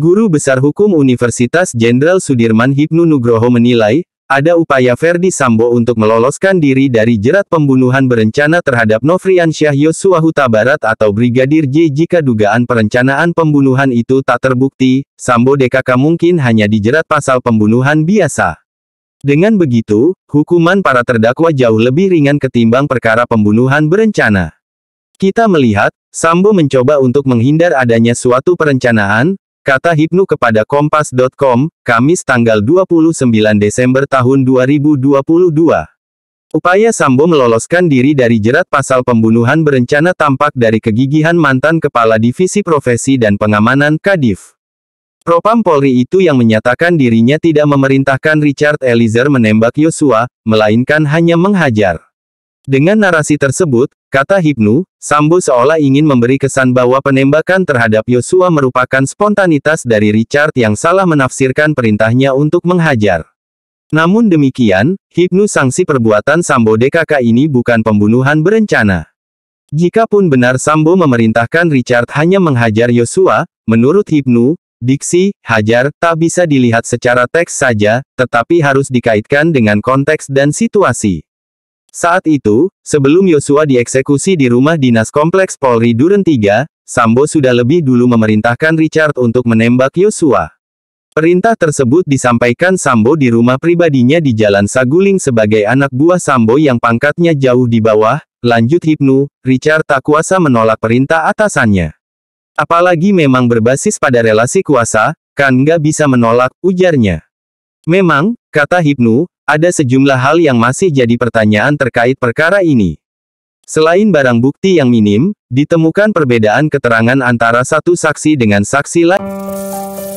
Guru Besar Hukum Universitas Jenderal Sudirman Hipnu Nugroho menilai, ada upaya Verdi Sambo untuk meloloskan diri dari jerat pembunuhan berencana terhadap Novriansyah Yosua Huta Barat atau Brigadir J jika dugaan perencanaan pembunuhan itu tak terbukti, Sambo DKK mungkin hanya dijerat pasal pembunuhan biasa. Dengan begitu, hukuman para terdakwa jauh lebih ringan ketimbang perkara pembunuhan berencana. Kita melihat, Sambo mencoba untuk menghindar adanya suatu perencanaan, Kata Hipnu kepada Kompas.com, Kamis tanggal 29 Desember tahun 2022. Upaya Sambo meloloskan diri dari jerat pasal pembunuhan berencana tampak dari kegigihan mantan Kepala Divisi Profesi dan Pengamanan Kadif. Propam Polri itu yang menyatakan dirinya tidak memerintahkan Richard Eliezer menembak Yosua, melainkan hanya menghajar. Dengan narasi tersebut, kata Hipnu, Sambo seolah ingin memberi kesan bahwa penembakan terhadap Yosua merupakan spontanitas dari Richard yang salah menafsirkan perintahnya untuk menghajar. Namun demikian, Hipnu sanksi perbuatan Sambo DKK ini bukan pembunuhan berencana. Jika pun benar Sambo memerintahkan Richard hanya menghajar Yosua, menurut Hipnu, diksi, hajar, tak bisa dilihat secara teks saja, tetapi harus dikaitkan dengan konteks dan situasi. Saat itu, sebelum Yosua dieksekusi di rumah dinas kompleks Polri Duren 3, Sambo sudah lebih dulu memerintahkan Richard untuk menembak Yosua. Perintah tersebut disampaikan Sambo di rumah pribadinya di Jalan Saguling sebagai anak buah Sambo yang pangkatnya jauh di bawah, lanjut Hipnu, Richard tak kuasa menolak perintah atasannya. Apalagi memang berbasis pada relasi kuasa, kan nggak bisa menolak, ujarnya. Memang, kata Hipnu, ada sejumlah hal yang masih jadi pertanyaan terkait perkara ini. Selain barang bukti yang minim, ditemukan perbedaan keterangan antara satu saksi dengan saksi lain.